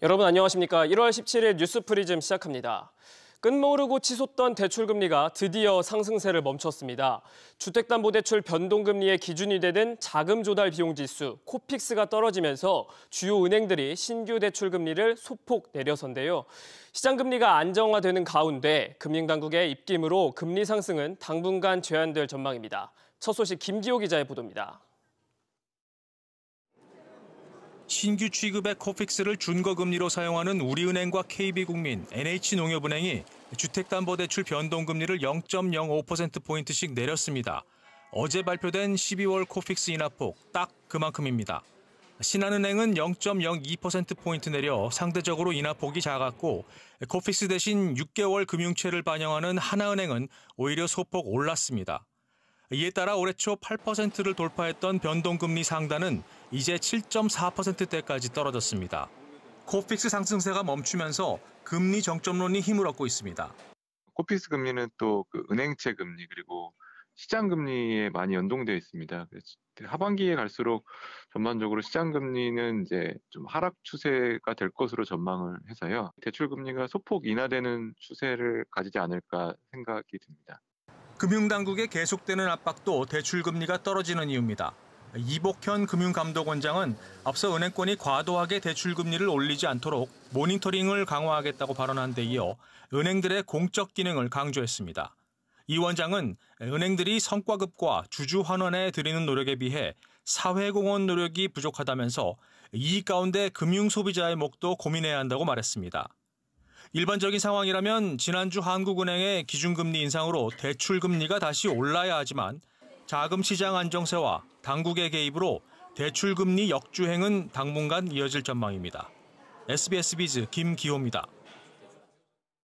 여러분 안녕하십니까? 1월 17일 뉴스 프리즘 시작합니다. 끝모르고 치솟던 대출금리가 드디어 상승세를 멈췄습니다. 주택담보대출 변동금리의 기준이 되는 자금조달 비용지수 코픽스가 떨어지면서 주요 은행들이 신규 대출금리를 소폭 내려선데요. 시장금리가 안정화되는 가운데 금융당국의 입김으로 금리 상승은 당분간 제한될 전망입니다. 첫 소식 김기호 기자의 보도입니다. 신규 취급의 코픽스를 준거금리로 사용하는 우리은행과 KB국민, NH농협은행이 주택담보대출 변동금리를 0.05%포인트씩 내렸습니다. 어제 발표된 12월 코픽스 인하폭 딱 그만큼입니다. 신한은행은 0.02%포인트 내려 상대적으로 인하폭이 작았고 코픽스 대신 6개월 금융채를 반영하는 하나은행은 오히려 소폭 올랐습니다. 이에 따라 올해 초 8%를 돌파했던 변동금리 상단은 이제 7.4%대까지 떨어졌습니다. 코픽스 상승세가 멈추면서 금리 정점론이 힘을 얻고 있습니다. 코픽스 금리는 또그 은행채 금리 그리고 시장 금리에 많이 연동되어 있습니다. 하반기에 갈수록 전반적으로 시장 금리는 이제 좀 하락 추세가 될 것으로 전망을 해서요. 대출 금리가 소폭 인하되는 추세를 가지지 않을까 생각이 듭니다. 금융당국의 계속되는 압박도 대출 금리가 떨어지는 이유입니다. 이복현 금융감독원장은 앞서 은행권이 과도하게 대출금리를 올리지 않도록 모니터링을 강화하겠다고 발언한 데 이어 은행들의 공적 기능을 강조했습니다. 이 원장은 은행들이 성과급과 주주 환원에 들이는 노력에 비해 사회공헌 노력이 부족하다면서 이 가운데 금융소비자의 목도 고민해야 한다고 말했습니다. 일반적인 상황이라면 지난주 한국은행의 기준금리 인상으로 대출금리가 다시 올라야 하지만 자금시장 안정세와 당국의 개입으로 대출금리 역주행은 당분간 이어질 전망입니다. SBS 비즈 김기호입니다.